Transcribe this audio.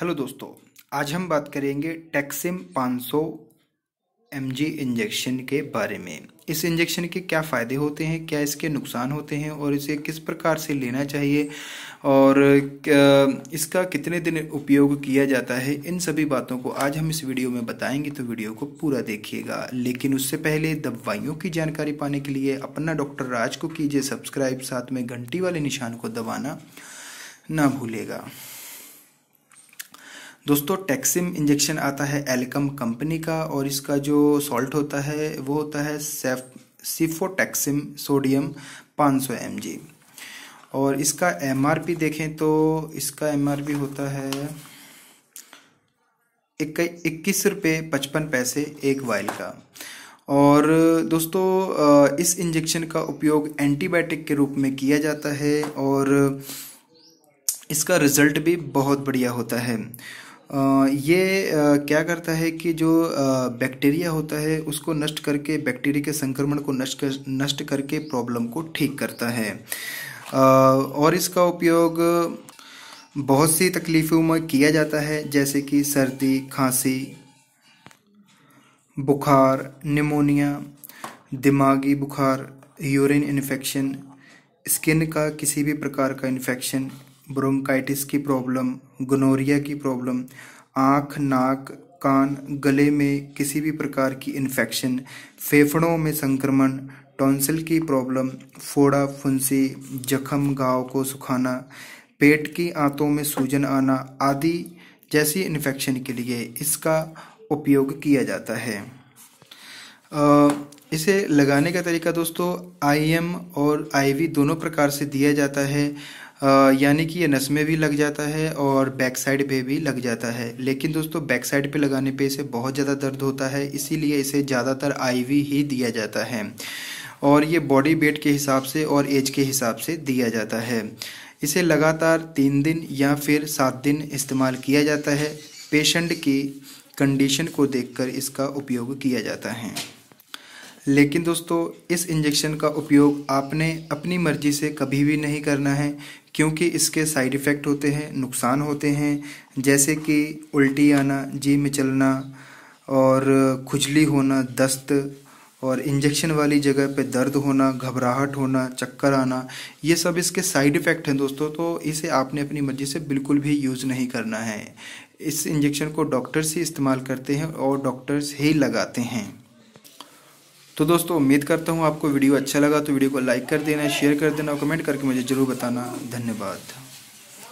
hello दोस्तों आज हम बात करेंगे टेक्सिम 500 सौ इंजेक्शन के बारे में इस इंजेक्शन के क्या फ़ायदे होते हैं क्या इसके नुकसान होते हैं और इसे किस प्रकार से लेना चाहिए और इसका कितने दिन उपयोग किया जाता है इन सभी बातों को आज हम इस वीडियो में बताएंगे तो वीडियो को पूरा देखिएगा लेकिन उससे पहले दवाइयों की जानकारी पाने के लिए अपना डॉक्टर राज को कीजिए सब्सक्राइब साथ में घंटी वाले निशान को दबाना ना भूलेगा दोस्तों टैक्सिम इंजेक्शन आता है एलकम कंपनी का और इसका जो सॉल्ट होता है वो होता है सेफ सिफोटैक्सिम सोडियम 500 सौ और इसका पी देखें तो इसका पी होता है इक्कीस रुपये पचपन पैसे एक वाइल का और दोस्तों इस इंजेक्शन का उपयोग एंटीबायोटिक के रूप में किया जाता है और इसका रिज़ल्ट भी बहुत बढ़िया होता है ये क्या करता है कि जो बैक्टीरिया होता है उसको नष्ट करके बैक्टीरिया के संक्रमण को नष्ट कर नष्ट करके प्रॉब्लम को ठीक करता है और इसका उपयोग बहुत सी तकलीफ़ों में किया जाता है जैसे कि सर्दी खांसी बुखार निमोनिया दिमागी बुखार यूरिन इन्फेक्शन स्किन का किसी भी प्रकार का इन्फेक्शन ब्रोंकाइटिस की प्रॉब्लम गनोरिया की प्रॉब्लम आँख नाक कान गले में किसी भी प्रकार की इन्फेक्शन फेफड़ों में संक्रमण टॉन्सिल की प्रॉब्लम फोड़ा फुंसी जख्म घाव को सुखाना पेट की आंतों में सूजन आना आदि जैसी इन्फेक्शन के लिए इसका उपयोग किया जाता है इसे लगाने का तरीका दोस्तों आईएम और आईवी दोनों प्रकार से दिया जाता है यानी कि ये नस में भी लग जाता है और बैक साइड पे भी लग जाता है लेकिन दोस्तों बैक साइड पे लगाने पे इसे बहुत ज़्यादा दर्द होता है इसीलिए इसे ज़्यादातर आईवी ही दिया जाता है और ये बॉडी वेट के हिसाब से और एज के हिसाब से दिया जाता है इसे लगातार तीन दिन या फिर सात दिन इस्तेमाल किया जाता है पेशेंट की कंडीशन को देखकर इसका उपयोग किया जाता है लेकिन दोस्तों इस इंजेक्शन का उपयोग आपने अपनी मर्जी से कभी भी नहीं करना है क्योंकि इसके साइड इफ़ेक्ट होते हैं नुकसान होते हैं जैसे कि उल्टी आना जी में चलना और खुजली होना दस्त और इंजेक्शन वाली जगह पे दर्द होना घबराहट होना चक्कर आना ये सब इसके साइड इफ़ेक्ट हैं दोस्तों तो इसे आपने अपनी मर्ज़ी से बिल्कुल भी यूज़ नहीं करना है इस इंजेक्शन को डॉक्टर्स ही इस्तेमाल करते हैं और डॉक्टर्स ही लगाते हैं तो दोस्तों उम्मीद करता हूँ आपको वीडियो अच्छा लगा तो वीडियो को लाइक कर देना शेयर कर देना और कमेंट करके मुझे ज़रूर बताना धन्यवाद